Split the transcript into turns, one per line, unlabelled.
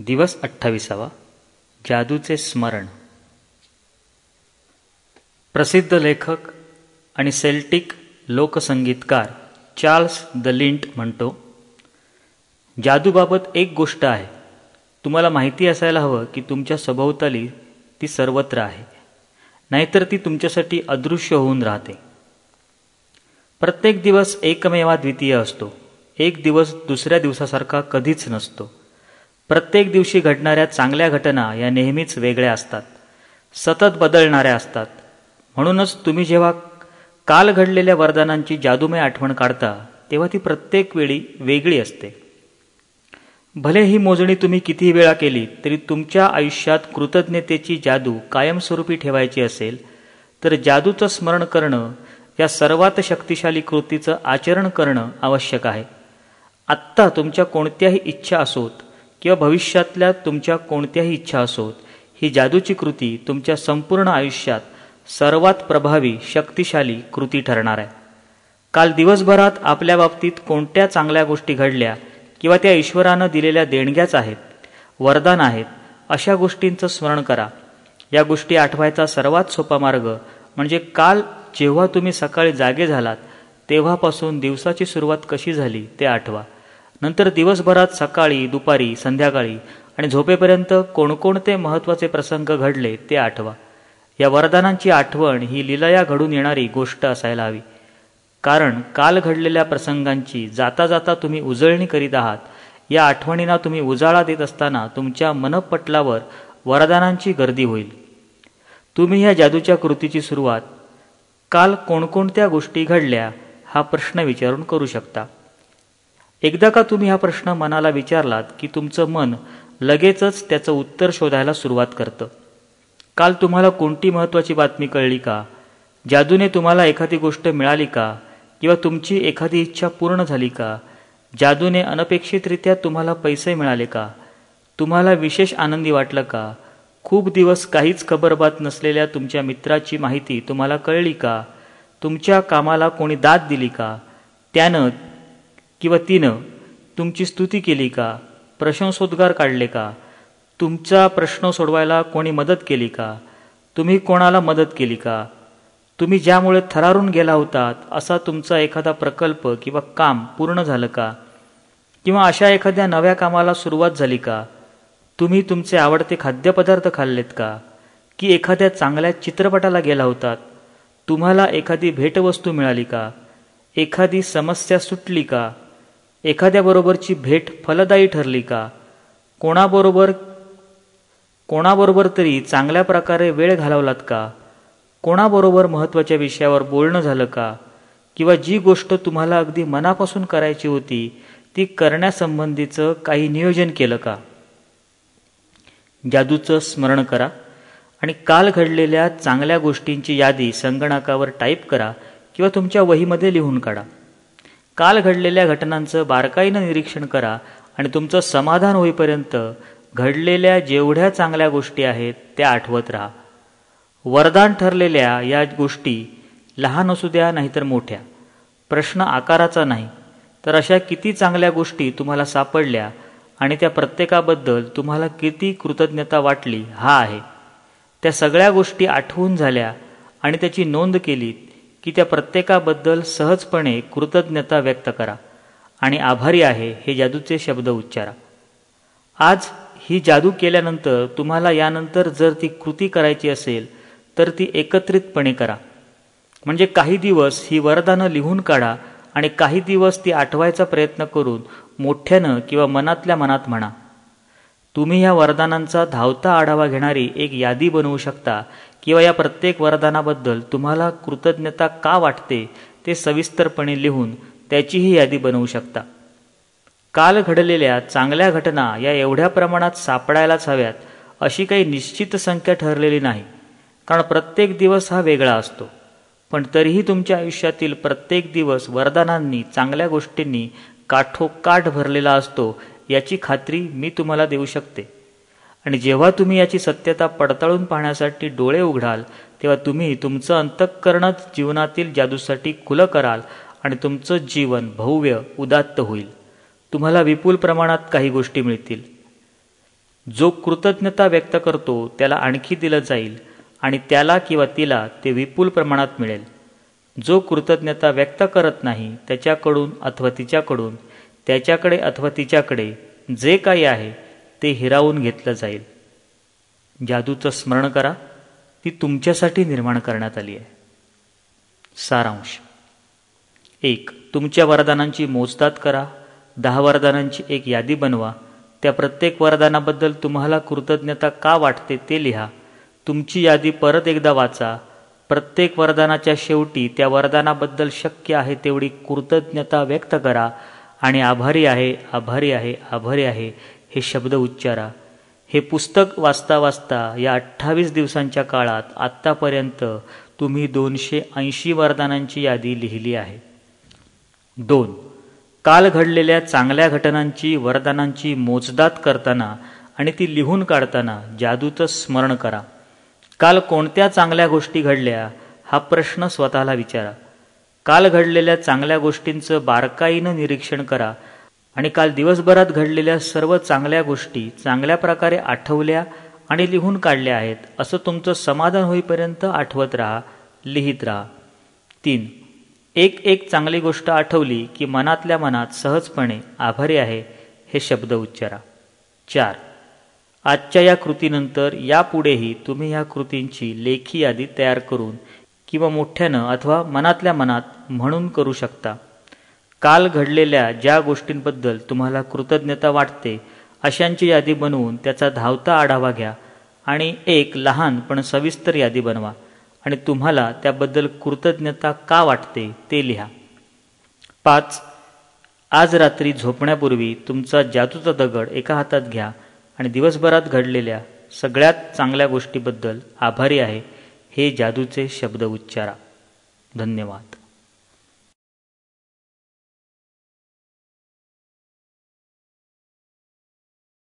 दिवस अठ्ठावीसावा जादूचे स्मरण प्रसिद्ध लेखक आणि सेल्टिक लोकसंगीतकार चार्ल्स द लिंट म्हणतो जादूबाबत एक गोष्ट आहे तुम्हाला माहिती असायला हवं की तुमच्या सभोवताली ती सर्वत्र आहे नाहीतर ती तुमच्यासाठी अदृश्य होऊन राहते प्रत्येक दिवस एकमेवा द्वितीय असतो एक दिवस दुसऱ्या दिवसासारखा कधीच नसतो प्रत्येक दिवशी घडणाऱ्या चांगल्या घटना या नेहमीच वेगळ्या असतात सतत बदलणाऱ्या असतात म्हणूनच तुम्ही जेव्हा काल घडलेल्या वरदानांची जादूमय आठवण काढता तेव्हा ती प्रत्येक वेळी वेगळी असते भले ही मोजणी तुम्ही किती वेळा केली तरी तुमच्या आयुष्यात कृतज्ञतेची जादू कायमस्वरूपी ठेवायची असेल तर जादूचं स्मरण करणं या सर्वात शक्तिशाली कृतीचं आचरण करणं आवश्यक आहे आत्ता तुमच्या कोणत्याही इच्छा असोत किंवा भविष्यातल्या तुमच्या कोणत्याही इच्छा असोत ही जादूची कृती तुमच्या संपूर्ण आयुष्यात सर्वात प्रभावी शक्तिशाली कृती ठरणार आहे काल दिवसभरात आपल्या बाबतीत कोणत्या चांगल्या गोष्टी घडल्या किंवा त्या ईश्वरानं दिलेल्या देणग्याच आहेत वरदान आहेत अशा गोष्टींचं स्मरण करा या गोष्टी आठवायचा सर्वात सोपा मार्ग म्हणजे काल जेव्हा तुम्ही सकाळी जागे झालात तेव्हापासून दिवसाची सुरुवात कशी झाली ते आठवा नंतर दिवसभरात सकाळी दुपारी संध्याकाळी आणि झोपेपर्यंत कोणकोणते महत्त्वाचे प्रसंग घडले ते आठवा या वरदानांची आठवण ही लिलया घडून येणारी गोष्ट असायला हवी कारण काल घडलेल्या प्रसंगांची जाता जाता तुम्ही उजळणी करीत आहात या आठवणींना तुम्ही उजाळा देत असताना तुमच्या मनपटलावर वरदानांची गर्दी होईल तुम्ही या जादूच्या कृतीची सुरुवात काल कोणकोणत्या गोष्टी घडल्या हा प्रश्न विचारून करू शकता एकदा का तुम्ही हा प्रश्न मनाला विचारलात की तुमचं मन लगेचच त्याचं उत्तर शोधायला सुरुवात करतं काल तुम्हाला कोणती महत्त्वाची बातमी कळली का जादूने तुम्हाला एखादी गोष्ट मिळाली का किंवा तुमची एखादी इच्छा पूर्ण झाली का जादूने अनपेक्षितरित्या तुम्हाला पैसे मिळाले का तुम्हाला विशेष आनंदी वाटलं का खूप दिवस काहीच खबरबात नसलेल्या तुमच्या मित्राची माहिती तुम्हाला कळली का तुमच्या कामाला कोणी दाद दिली का त्यानं किंवा तिनं तुमची स्तुती केली का प्रशंसोद्गार काढले का तुमचा प्रश्न सोडवायला कोणी मदत केली का तुम्ही कोणाला मदत केली का तुम्ही ज्यामुळे थरारून गेला होतात असा तुमचा एखादा प्रकल्प किंवा काम पूर्ण झालं का किंवा अशा एखाद्या नव्या कामाला सुरुवात झाली का तुम्ही तुमचे आवडते खाद्यपदार्थ खाल्लेत का की एखाद्या चांगल्या चित्रपटाला गेला होतात तुम्हाला एखादी भेटवस्तू मिळाली का एखादी समस्या सुटली का एखाद्याबरोबरची भेट फलदायी ठरली का कोणाबरोबर कोणाबरोबर तरी चांगल्या प्रकारे वेळ घालवलात का कोणाबरोबर महत्त्वाच्या विषयावर बोलणं झालं का किंवा जी गोष्ट तुम्हाला अगदी मनापासून करायची होती ती करण्यासंबंधीचं काही नियोजन केलं का जादूचं स्मरण करा आणि काल घडलेल्या चांगल्या गोष्टींची यादी संगणकावर टाईप करा किंवा तुमच्या वहीमध्ये लिहून काढा काल घडलेल्या घटनांचं बारकाईनं निरीक्षण करा आणि तुमचं समाधान होईपर्यंत घडलेल्या जेवढ्या चांगल्या गोष्टी आहेत त्या आठवत राहा वरदान ठरलेल्या या गोष्टी लहान असू द्या नाहीतर मोठ्या प्रश्न आकाराचा नाही तर अशा किती चांगल्या गोष्टी तुम्हाला सापडल्या आणि त्या प्रत्येकाबद्दल तुम्हाला किती कृतज्ञता वाटली हा आहे त्या सगळ्या गोष्टी आठवून झाल्या आणि त्याची नोंद केली की त्या प्रत्येकाबद्दल सहजपणे कृतज्ञता व्यक्त करा आणि आभारी आहे हे जादूचे शब्द उच्चारा आज ही जादू केल्यानंतर तुम्हाला यानंतर जर ती कृती करायची असेल तर ती एकत्रितपणे करा म्हणजे काही दिवस ही वरदानं लिहून काढा आणि काही दिवस ती आठवायचा प्रयत्न करून मोठ्यानं किंवा मनातल्या मनात म्हणा तुम्ही ह्या वरदानांचा धावता आढावा घेणारी एक यादी बनवू शकता किंवा या प्रत्येक वरदानाबद्दल तुम्हाला कृतज्ञता का वाटते ते सविस्तरपणे लिहून त्याचीही यादी बनवू शकता काल घडलेल्या चांगल्या घटना या एवढ्या प्रमाणात सापडायलाच हव्यात अशी काही निश्चित संख्या ठरलेली नाही कारण प्रत्येक दिवस हा वेगळा असतो पण तरीही तुमच्या आयुष्यातील प्रत्येक दिवस वरदानांनी चांगल्या गोष्टींनी काठोकाठ भरलेला असतो याची खात्री मी तुम्हाला देऊ शकते आणि जेव्हा तुम्ही याची सत्यता पडताळून पाहण्यासाठी डोळे उघडाल तेव्हा तुम्ही तुमचं अंतःकरणच जीवनातील जादूसाठी खुलं कराल आणि तुमचं जीवन भव्य उदात्त होईल तुम्हाला विपुल प्रमाणात काही गोष्टी मिळतील जो कृतज्ञता व्यक्त करतो त्याला आणखी दिलं जाईल आणि त्याला किंवा तिला ते विपुल प्रमाणात मिळेल जो कृतज्ञता व्यक्त करत नाही त्याच्याकडून अथवा तिच्याकडून त्याच्याकडे अथवा तिच्याकडे जे काही आहे ते हिरावून घेतलं जाईल जादूचं स्मरण करा ती तुमच्यासाठी निर्माण करण्यात आली आहे सारांश एक तुमच्या वरदानांची मोजदाद करा दहा वरदानांची एक यादी बनवा त्या प्रत्येक वरदानाबद्दल तुम्हाला कृतज्ञता का वाटते ते लिहा तुमची यादी परत एकदा वाचा प्रत्येक वरदानाच्या शेवटी त्या वरदानाबद्दल शक्य आहे तेवढी कृतज्ञता व्यक्त करा आणि आभारी आहे आभारी आहे आभारी आहे हे शब्द उच्चारा हे पुस्तक वाचता वाचता या अठ्ठावीस दिवसांच्या काळात आत्तापर्यंत तुम्ही दोनशे ऐंशी वरदानांची यादी लिहिली आहे दोन काल घडलेल्या चांगल्या घटनांची वरदानांची मोजदात करताना आणि ती लिहून काढताना जादूचं स्मरण करा काल कोणत्या चांगल्या गोष्टी घडल्या हा प्रश्न स्वतःला विचारा काल घडलेल्या चांगल्या गोष्टींचं बारकाईनं निरीक्षण करा आणि काल दिवसभरात घडलेल्या सर्व चांगल्या गोष्टी चांगल्या प्रकारे आठवल्या आणि लिहून काढल्या आहेत असं तुमचं समाधान होईपर्यंत आठवत राहा लिहित राहा तीन एक एक चांगली गोष्ट आठवली की मनातल्या मनात सहजपणे आभारी आहे हे शब्द उच्चारा चार आजच्या या कृतीनंतर यापुढेही तुम्ही या कृतींची लेखी यादी तयार करून किंवा मोठ्यानं अथवा मनातल्या मनात म्हणून करू शकता काल घडलेल्या ज्या गोष्टींबद्दल तुम्हाला कृतज्ञता वाटते अशांची यादी बनवून त्याचा धावता आढावा घ्या आणि एक लहान पण सविस्तर यादी बनवा आणि तुम्हाला त्याबद्दल कृतज्ञता का वाटते ते लिहा पाच आज रात्री झोपण्यापूर्वी तुमचा जादूचा दगड एका हातात घ्या आणि दिवसभरात घडलेल्या सगळ्यात चांगल्या गोष्टीबद्दल आभारी आहे हे जादूचे शब्द उच्चारा धन्यवाद